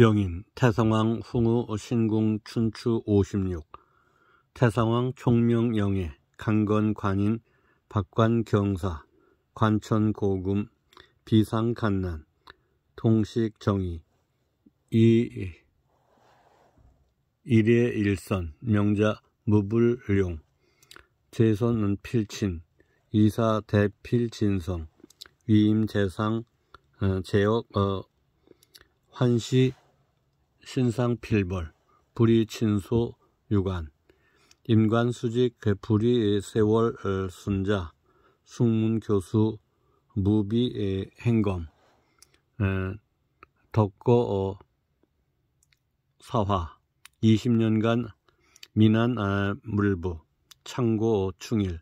병인 태성왕 홍우 신궁 춘추 56 태성왕 총명영예 강건관인 박관경사 관천고금 비상간난 통식정의 이 일의 일선 명자 무불용 재선은 필친 이사 대필진성 위임재상 제역 어, 어, 환시 신상필벌, 불이친소 유관, 임관수직 개풀이 세월 어, 순자, 숙문교수 무비 행검, 어, 덕거 어, 사화, 20년간 미난 아, 물부, 창고 충일,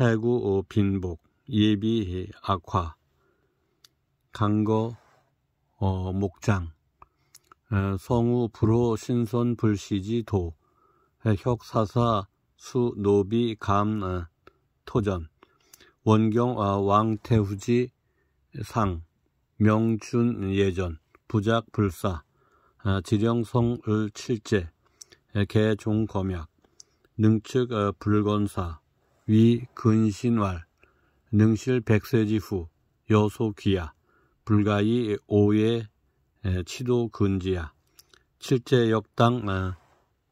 해구 빈복, 예비 악화, 강거 목장, 성우 불호 신선 불시지 도 혁사사 수 노비 감 토전 원경 아, 왕태후지 상 명춘 예전 부작 불사 아, 지령성을 칠제 개종검약 능측 어, 불건사 위근신왈 능실 백세지후 여소귀야 불가이 오예 에, 예, 치도 근지야. 칠제 역당 아,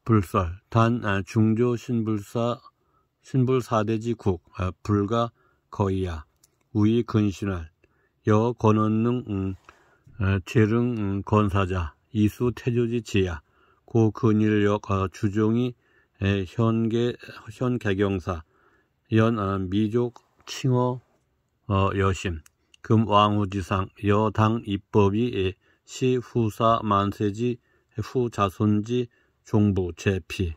불설 단 아, 중조 신불사 신불 사대지 국 아, 불가 거이야 우이 근신할 여 건원능 음, 아, 재릉 음, 건사자 이수 태조지 지야 고 근일역 아, 주종이 에, 예, 현계 현개경사 연 아, 미족 칭어 어, 여심 금왕후지상 여당 입법이 에, 예, 시 후사 만세지 후자손지 종부 제피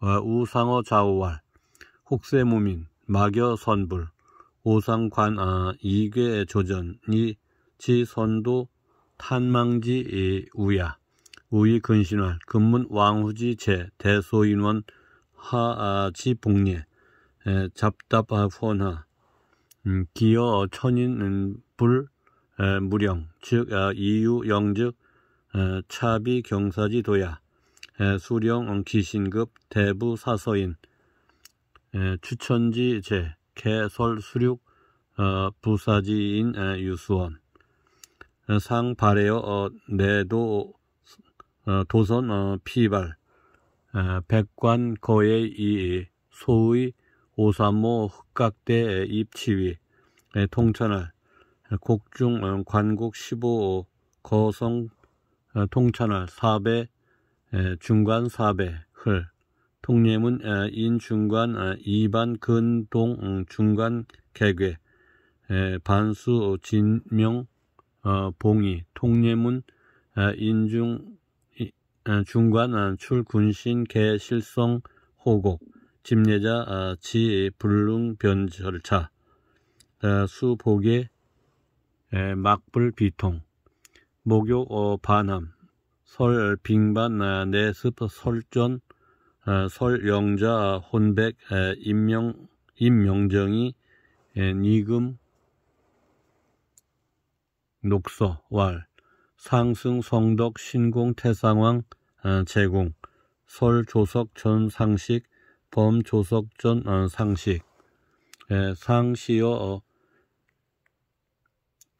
우상어 좌우왈 어, 혹세무민 마겨 선불 오상관 아, 이괴 조전이 지선도 탄망지 이 우야 우이 근신활 근문 왕후지 제 대소인원 하지 아, 복례 예. 잡답아 후하 음, 기어 천인 음, 불 무령 즉 아, 이유 영즉 차비 경사지 도야 수령 음, 기신급 대부 사서인 추천지 제 개설 수륙 어, 부사지인 유수원 상 발해어 내도 어, 도선 어, 피발 백관 거의 이 소의 오삼모 흑각대 입치위 통천을 곡중 어, 관곡 15 거성 어, 통천을 4배 중간 4배 흘 통례문 인중간 어, 이반 근동 음, 중간 개괴 반수 진명 봉이 통례문 인중 중간 출군신 개실성 호곡 집례자 지불릉 변절차 수복의 예, 막불 비통, 목욕 어, 반함, 설 빙반 아, 내습 설전 아, 설영자 혼백 아, 임명 임명정이 에, 예, 니금 녹서 왈 상승 성덕 신공 태상왕 아, 제공 설 조석 전 상식 범 조석 전 어, 상식 에, 예, 상시여 어,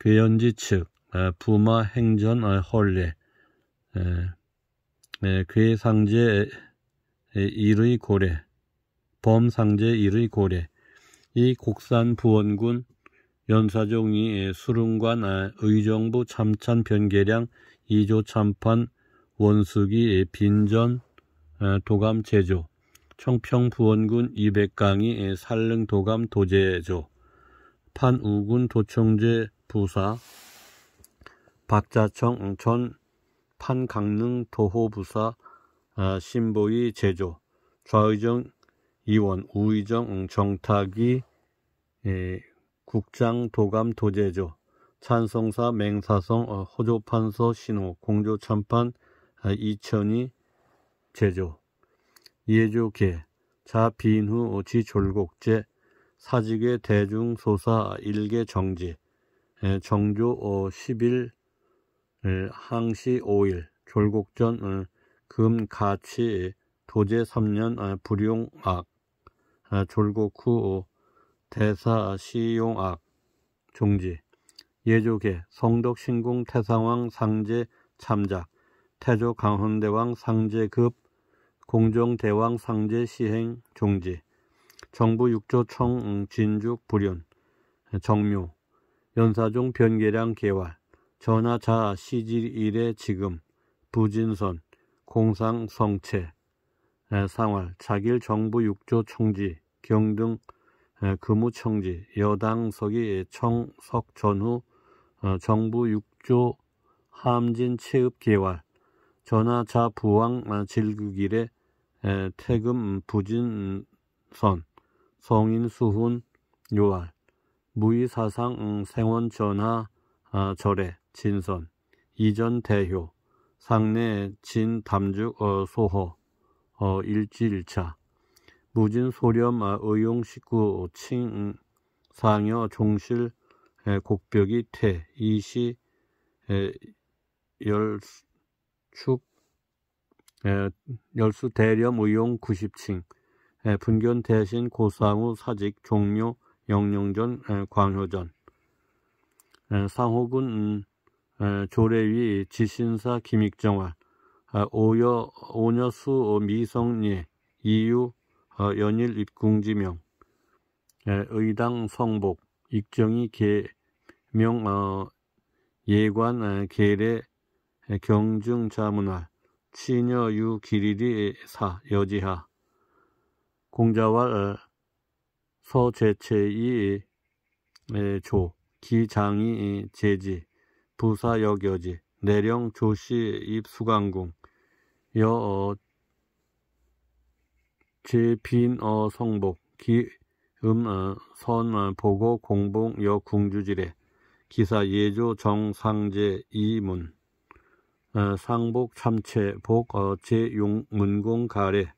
괴연지 측 아, 부마 행전 아, 헐레 괴상제 일의 고래 범상제 일의 고래 이 곡산 부원군 연사종이 수릉관 아, 의정부 참찬 변계량 이조 참판 원숙이 빈전 도감 제조 청평 부원군 이백강이 산릉 도감 도제조 판우군 도청제 부사 박자청 응천 판강릉 도호부사 아, 신보이 제조 좌의정 이원 우의정 응정탁이 예, 국장 도감 도제조 찬성사 맹사성 어, 호조판서 신호 공조참판 아, 이천이 제조 예조계 자비인후 오치졸곡제 사직의 대중소사 일개 정지 예, 정주 10일, 어, 예, 항시 5일, 졸곡전 어, 금가치 예, 도제 3년 아, 불용악, 아, 졸곡 후 어, 대사 시용악, 종지, 예조계, 성덕신궁 태상왕 상제 참작, 태조 강헌대왕 상제급, 공정대왕 상제 시행 종지, 정부 6조 청 음, 진죽 불연, 정묘, 연사종 변계량 개활, 전하자 시질 일의 지금, 부진선, 공상 성체, 상활, 자길 정부 육조 청지, 경등 금우 청지, 여당석이 청석 전후, 어, 정부 육조 함진 체읍 개활, 전하자 부왕 아, 질극일의 태금 부진선, 성인 수훈 요활, 무의사상 음, 생원 전하 아, 절에 진선 이전 대효 상내 진 담죽 어, 소호 어, 일지일차 무진 소렴 아, 의용 식구 칭 응, 음, 상여 종실 곡벽이 태 이시 열축 열수 대렴 의용 90층 에, 분견 대신 고상우 사직 종료 영령전, 광효전, 상호군 음, 조례위 지신사 김익정환, 아, 오여, 오녀수 미성리, 이유 어, 연일 입궁지명, 의당 성복, 익정이 계명 어, 예관 계례 경중자문화, 치녀유 기리리 사 여지하, 공자와 어, 서재채의 조, 기장이 재지 부사역여지, 내령 조시 입수강궁, 여 어, 제빈어 성복, 기 음 어, 선 어, 보고 공봉 여 궁주지례, 기사 예조 정상제 이문, 어, 상복 참채복 어, 제용 문공 가래,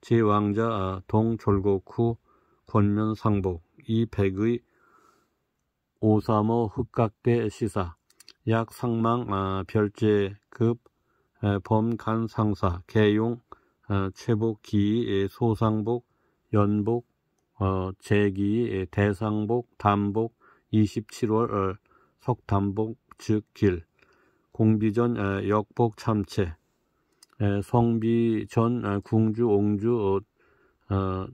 제왕자 어, 동졸곡 후 권면상복 이백의 오삼오 흑각대 시사 약상망 아, 별제급 범간상사 개용 아, 어, 최복기 소상복 연복 어, 제기 대상복 담복 27월 어, 석담복 즉길 공비전 어, 역복 참채 성비전 궁주 옹주 어, 어,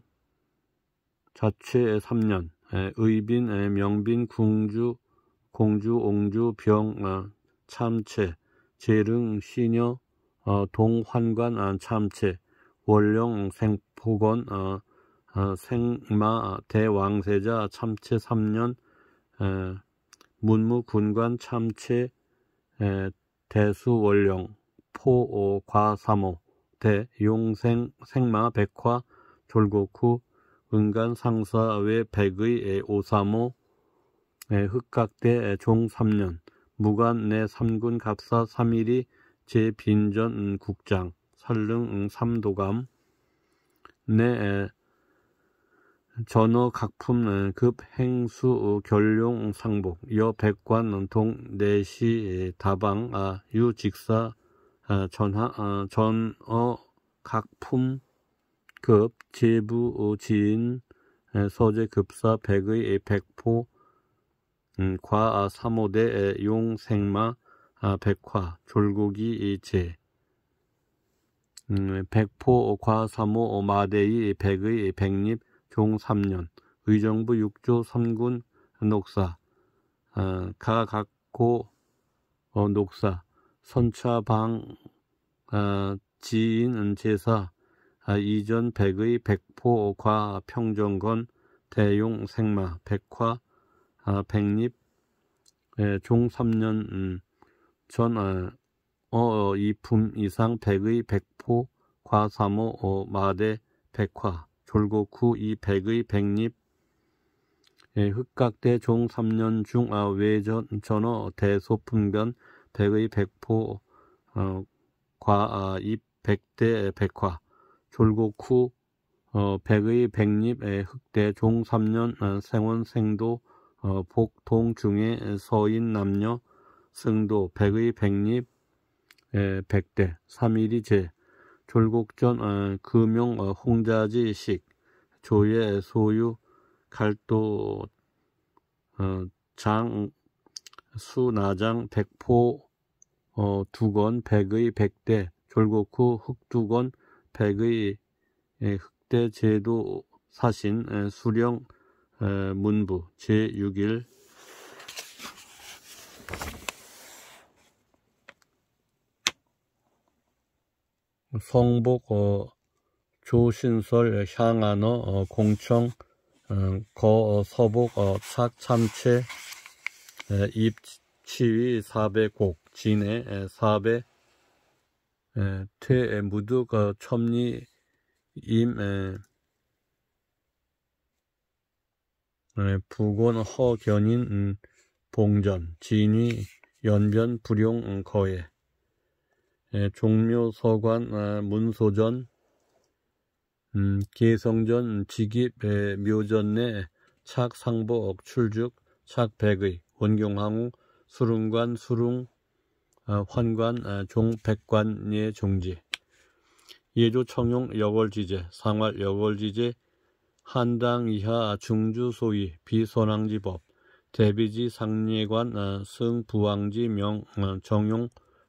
자취 3년, 의빈, 명빈, 궁주, 공주, 옹주, 병, 아, 참채, 재릉, 시녀, 어, 동환관, 아, 참채, 원령, 생포건, 어, 어, 생마, 아, 대왕세자, 참채 3년, 문무, 군관, 참채, 대수, 원령, 포, 오, 과, 삼호, 대, 용생, 생마, 백화, 졸곡후, 은간 상사의 백의 오사모 흑각대 종 3년 무관 내 3군 갑사 3일이 제빈전 음, 국장 살릉 3도감 음, 내 전어 각품 급 행수 어, 결룡 음, 상복 여 백관 동 내시 다방 아, 유직사 아, 전하 어, 전어 각품 급, 제부, 어, 지인, 서재, 급사, 백의, 백포, 음, 과, 아, 삼호대, 용, 생마, 아, 백화, 졸고기, 제. 음, 백포, 어, 과, 삼호, 어, 마대이 백의, 백립, 종, 삼년, 의정부, 육조, 삼군, 녹사, 어, 가, 각고, 녹사, 선차방, 지인, 음, 제사, 아, 이전 백의 백포과 평정건 대용 생마 백화 아, 백립 예, 종 3년 음, 전 아, 어, 어 이품 이상 백의 백포 과사모 어, 마대 백화 졸곡후 이 백의 백립 예, 흑각대 종 3년 중 아, 외전 전어 대소품변 백의 백포 어, 과입 아, 백대 백화 졸곡 후 어, 백의 백립에 흑대 종 3년 어, 생원 생도 어, 복동 중에 서인 남녀 승도 백의 백립 에, 백대 삼일이제 졸곡전 어, 금용 어, 홍자지식 조예 소유 갈도 어, 장 수나장 백포 어, 두건 백의 백대 졸곡 후 흑두건 백의 예, 흑대 제도 사신 예, 수령 예, 문부 제6일 성복 어, 조신설 향안어 어, 공청 어, 거 어, 서복 어, 착참채 입치위 400곡 진해 400 에, 예, 퇴, 에, 무드 가, 첨니, 임, 에, 예. 에, 예, 부곤, 허, 견인, 음, 봉전, 진위, 연변, 불용, 음, 거예. 에, 종묘, 서관, 아, 문소전, 음, 개성전, 직입, 에, 묘전내, 착, 상보, 억출죽, 착, 백의, 원경항우, 수릉관, 수릉, 어, 환관 어, 종백관의 종지 예조 청용 여골지제 상활 여골지제 한당 이하 중주소위 비선왕지법 대비지 상례관 어, 승부왕지 명 정용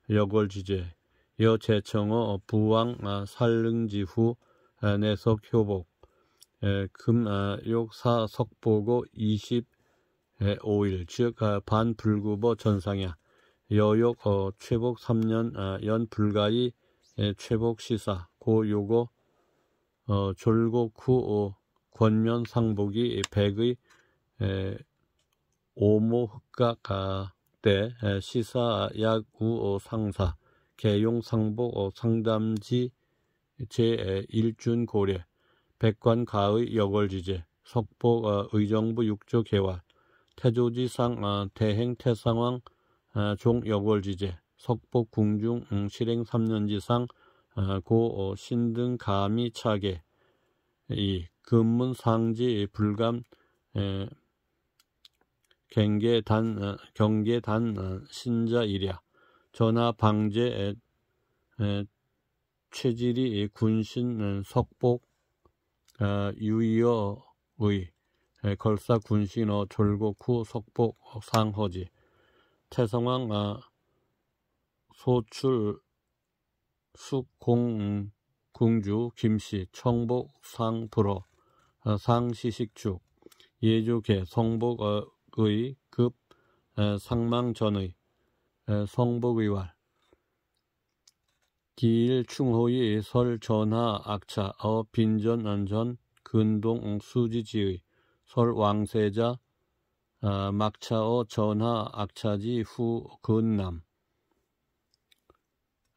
여골지제 여제청어 부왕 살릉지후 내석효복 금욕사 석보고 25일 즉 반불구보 전상야 여욕 어, 최복 3년 어, 아, 연 불가이 예, 최복 시사 고 요고 어, 졸곡 후 어, 권면 상복이 백의 에, 예, 오모 흑각 아, 때 에, 시사 약우 어, 상사 개용 상복 어, 상담지 제1준 예, 고려 백관 가의 여걸지제 석복 어, 의정부 육조 개화 태조지상 어, 대행 태상왕 어, 종여골지제 석복 궁중 음, 실행 3년지상 어, 고 어, 신등 감이 차게 이 금문 상지 불감 경계단 경계단 신자 이랴 전하 방제 에, 체질이 군신 음, 석복 어, 유여의 걸사 군신어 졸곡 후 석복 상허지 태성왕 아 소출 숙공 음, 궁주 김씨 청복 상불어 아, 상시식축 예조계 성복의 어, 급 상망전의 성복의왈 기일충호의 설전하 악차 어빈전안전 근동 수지지의 설왕세자 어, 막차어 전하 악차지 후 건남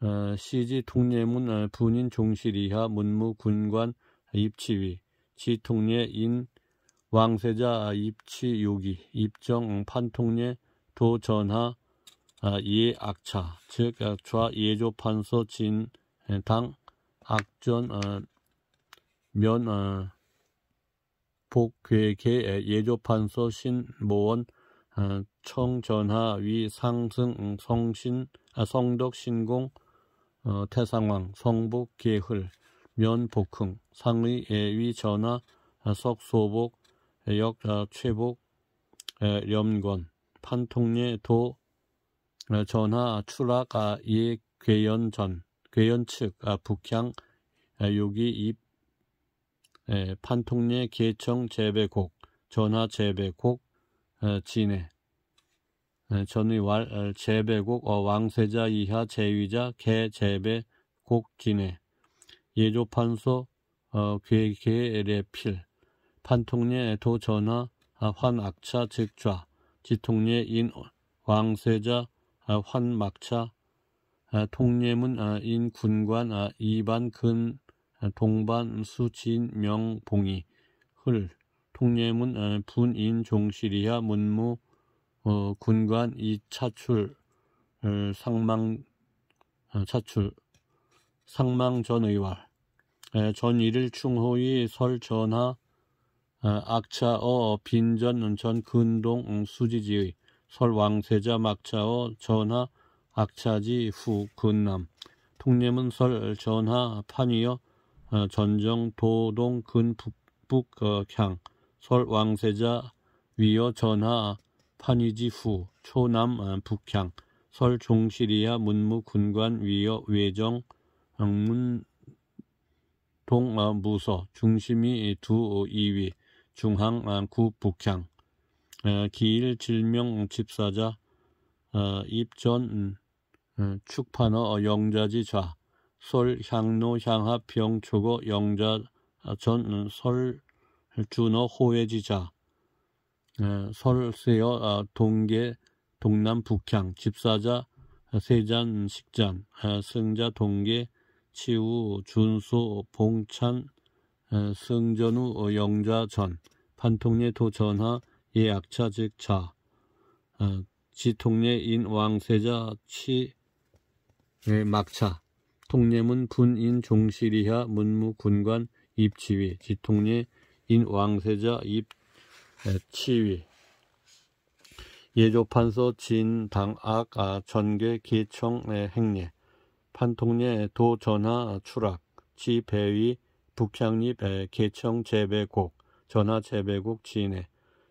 어, 시지 통례문 어, 분인 종실이하 문무 군관 입치위 지통례 인 왕세자 아, 입치 요기 입정 판통례 도전하 아, 예악차 즉 아, 좌예조판서 진당 악전 어, 면 어, 복괴계 예조판서 신모원 어, 청전하 위상승 성신 아, 성덕 신공 어, 태상왕 성북 계흘 면복흥 상의 예위 전하 아, 석소복 아, 역 아, 최복 염권 판통례 도 전하 추락 예괴연전 괴연측 북향 요기 입 예, 판통례 계청 재배곡 전하 재배곡 어, 진해 예, 전의왈 어, 재배곡 어, 왕세자 이하 재위자 개 재배곡 진해 예조판소 어, 괴계 레필 판통례 도 전하 아, 환악차 즉좌 지통례 인 왕세자 아, 환막차 아, 통례문 아, 인 군관 아, 이반 근 동반 수진 명 봉이 흘 통례문 분인 종실이야 문무 어, 군관 이차출 상망 어, 차출 상망 전 의왈 전일일 충호의 설전하 어, 악차어 빈전 전 근동 수지지의 설왕세자 막차어 전하 악차지 후 근남 통례문 설 전하 판이여 어, 전정 도동 근 북북향 어, 설 왕세자 위여 전하 판이지 후 초남 어, 북향 설 종실이야 문무 군관 위여 외정 문 동무서 중심이 두 이위 중앙구 북향 기일 질명 집사자 입전 음, 축판어 영자지 좌 솔, 향로, 향하, 병, 초고, 영자, 아, 전, 음, 솔, 준호, 호해지자, 설세어, 동계, 동남, 북향, 집사자, 세잔, 음, 식잔, 아, 승자, 동계, 치우, 준수, 봉찬, 아, 승전우, 어, 영자, 전, 판통례, 도전하, 예약차, 즉, 차 지통례, 인, 왕세자, 치, 예, 막차. 지통례문 분인 종실이하 문무 군관 입치위 지통례 인 왕세자 입치위 예조판서 진 당악 아 전계 기청 행례 판통례 도전하 추락 지배위 북향립 개청 재배곡 전하 재배곡 진해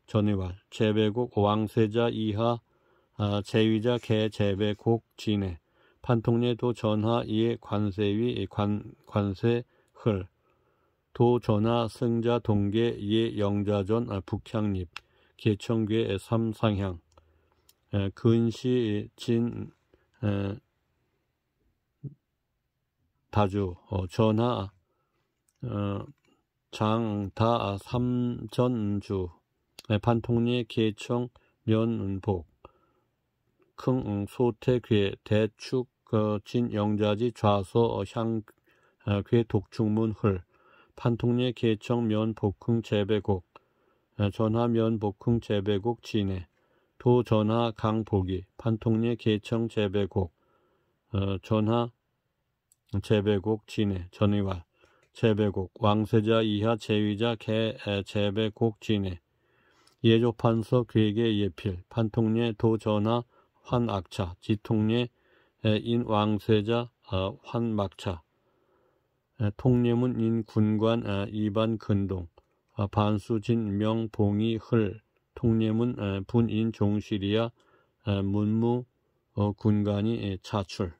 전의왈 재배곡 왕세자 이하 아, 재위자 개 재배곡 진해 판통례 도 전하 이에 관세위 관 관세 흘도 전하 승자 동계 이에 영자전 아, 북향립 개청괴 삼상향 에, 근시 진 에, 다주 어, 전하 어, 장다 아, 삼전주 판통리 개청 면은복 큰 음, 소태괴 대축 그 진영자지 좌소 향괴 어, 독충문 흘 판통례 개청면 복흥 재배곡 어, 전하 면 복흥 재배곡 진해 도 전하 강복이 판통례 개청 재배곡 어, 전하 재배곡 진해 전의와 재배곡 왕세자 이하 재위자 개 재배곡 진해 예조판서 괴계 예필 판통례 도전하 환악차 지통례 인왕세자 아, 환막차 통념은 인군관 아, 이반근동 아, 반수진 명봉이 흘 통념은 분인 종실이야 문무 어, 군관이 차출